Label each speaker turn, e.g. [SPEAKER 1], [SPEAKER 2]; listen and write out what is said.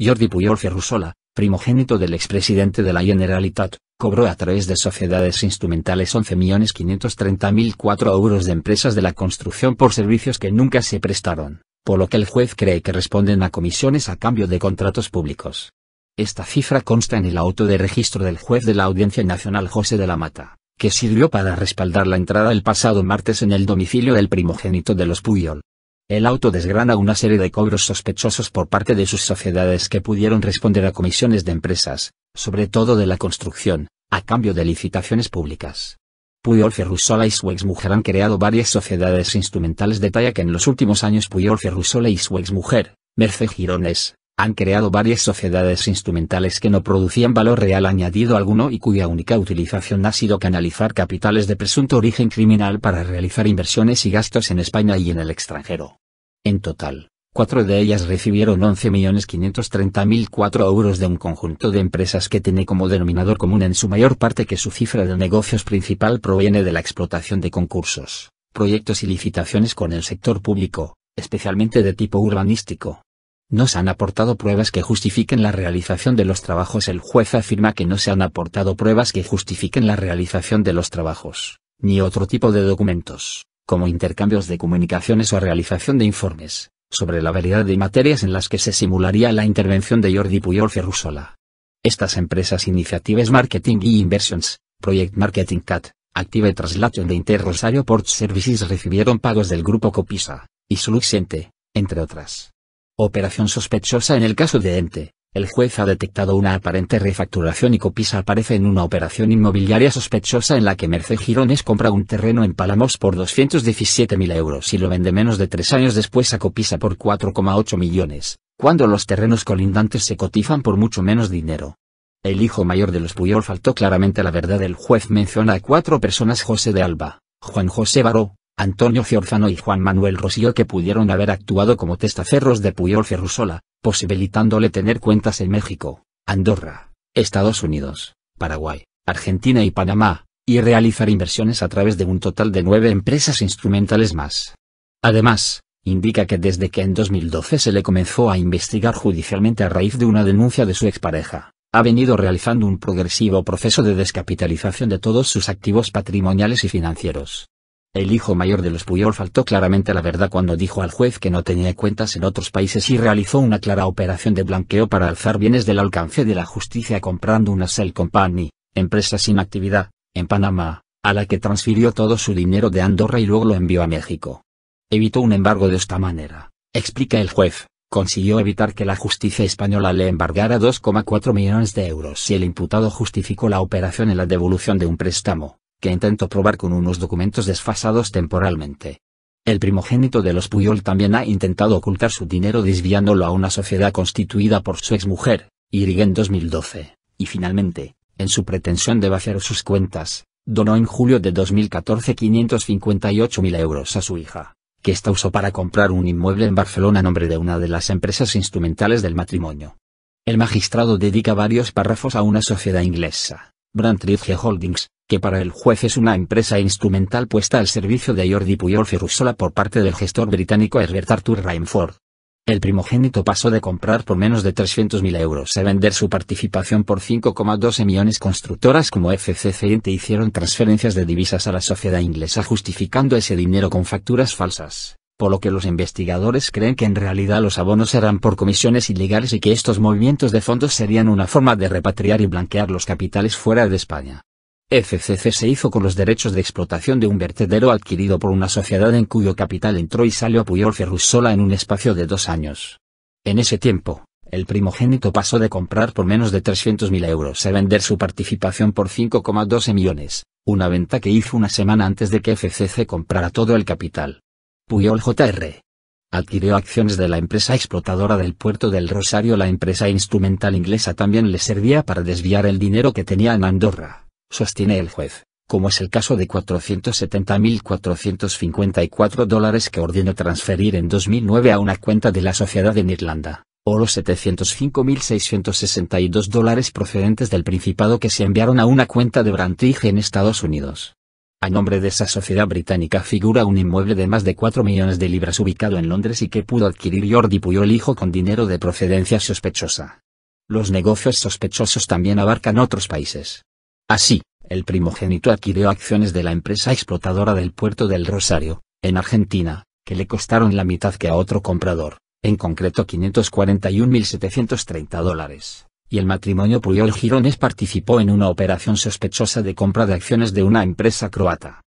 [SPEAKER 1] Jordi Puyol Ferrusola, primogénito del expresidente de la Generalitat, cobró a través de sociedades instrumentales 11.530.004 euros de empresas de la construcción por servicios que nunca se prestaron, por lo que el juez cree que responden a comisiones a cambio de contratos públicos. Esta cifra consta en el auto de registro del juez de la Audiencia Nacional José de la Mata, que sirvió para respaldar la entrada el pasado martes en el domicilio del primogénito de los Puyol, el auto desgrana una serie de cobros sospechosos por parte de sus sociedades que pudieron responder a comisiones de empresas, sobre todo de la construcción, a cambio de licitaciones públicas. Puyol Ferrusola y su Mujer han creado varias sociedades instrumentales de talla que en los últimos años Puyol Ferrusola y su Mujer, Merce Girones, han creado varias sociedades instrumentales que no producían valor real añadido alguno y cuya única utilización ha sido canalizar capitales de presunto origen criminal para realizar inversiones y gastos en España y en el extranjero. En total, cuatro de ellas recibieron 11.530.004 euros de un conjunto de empresas que tiene como denominador común en su mayor parte que su cifra de negocios principal proviene de la explotación de concursos, proyectos y licitaciones con el sector público, especialmente de tipo urbanístico. No se han aportado pruebas que justifiquen la realización de los trabajos. El juez afirma que no se han aportado pruebas que justifiquen la realización de los trabajos, ni otro tipo de documentos como intercambios de comunicaciones o realización de informes, sobre la variedad de materias en las que se simularía la intervención de Jordi Puyol Ferrusola. Estas empresas Iniciativas Marketing y Inversions, Project Marketing Cat, Active Translation de Inter Rosario Port Services recibieron pagos del grupo Copisa, y Soluxente, entre otras. Operación sospechosa en el caso de Ente, el juez ha detectado una aparente refacturación y Copisa aparece en una operación inmobiliaria sospechosa en la que Merced Girones compra un terreno en Palamos por 217.000 euros y lo vende menos de tres años después a Copisa por 4,8 millones, cuando los terrenos colindantes se cotizan por mucho menos dinero. El hijo mayor de los Puyol faltó claramente la verdad. El juez menciona a cuatro personas José de Alba, Juan José Baró, Antonio Fiorzano y Juan Manuel Rosillo que pudieron haber actuado como testaferros de Puyol Ferrusola, posibilitándole tener cuentas en México, Andorra, Estados Unidos, Paraguay, Argentina y Panamá, y realizar inversiones a través de un total de nueve empresas instrumentales más. Además, indica que desde que en 2012 se le comenzó a investigar judicialmente a raíz de una denuncia de su expareja, ha venido realizando un progresivo proceso de descapitalización de todos sus activos patrimoniales y financieros el hijo mayor de los Puyol faltó claramente a la verdad cuando dijo al juez que no tenía cuentas en otros países y realizó una clara operación de blanqueo para alzar bienes del alcance de la justicia comprando una Cell Company, empresa sin actividad, en Panamá, a la que transfirió todo su dinero de Andorra y luego lo envió a México. Evitó un embargo de esta manera, explica el juez, consiguió evitar que la justicia española le embargara 2,4 millones de euros y el imputado justificó la operación en la devolución de un préstamo, que intentó probar con unos documentos desfasados temporalmente. El primogénito de los Puyol también ha intentado ocultar su dinero desviándolo a una sociedad constituida por su exmujer, Irig en 2012, y finalmente, en su pretensión de vaciar sus cuentas, donó en julio de 2014 558.000 euros a su hija, que esta usó para comprar un inmueble en Barcelona a nombre de una de las empresas instrumentales del matrimonio. El magistrado dedica varios párrafos a una sociedad inglesa, Brantridge Holdings, que para el juez es una empresa instrumental puesta al servicio de Jordi Puyol Ferrusola por parte del gestor británico Herbert Arthur Rainford. El primogénito pasó de comprar por menos de 300.000 euros a vender su participación por 5,12 millones. Constructoras como FCC hicieron transferencias de divisas a la sociedad inglesa justificando ese dinero con facturas falsas, por lo que los investigadores creen que en realidad los abonos eran por comisiones ilegales y que estos movimientos de fondos serían una forma de repatriar y blanquear los capitales fuera de España. FCC se hizo con los derechos de explotación de un vertedero adquirido por una sociedad en cuyo capital entró y salió a Puyol Ferrusola en un espacio de dos años. En ese tiempo, el primogénito pasó de comprar por menos de 300.000 euros a vender su participación por 5,12 millones, una venta que hizo una semana antes de que FCC comprara todo el capital. Puyol Jr. Adquirió acciones de la empresa explotadora del puerto del Rosario. La empresa instrumental inglesa también le servía para desviar el dinero que tenía en Andorra sostiene el juez, como es el caso de 470.454 dólares que ordenó transferir en 2009 a una cuenta de la sociedad en Irlanda, o los 705.662 dólares procedentes del Principado que se enviaron a una cuenta de Brantige en Estados Unidos. A nombre de esa sociedad británica figura un inmueble de más de 4 millones de libras ubicado en Londres y que pudo adquirir Jordi Puyol hijo con dinero de procedencia sospechosa. Los negocios sospechosos también abarcan otros países. Así, el primogénito adquirió acciones de la empresa explotadora del puerto del Rosario, en Argentina, que le costaron la mitad que a otro comprador, en concreto 541.730 dólares, y el matrimonio Puyol Girones participó en una operación sospechosa de compra de acciones de una empresa croata,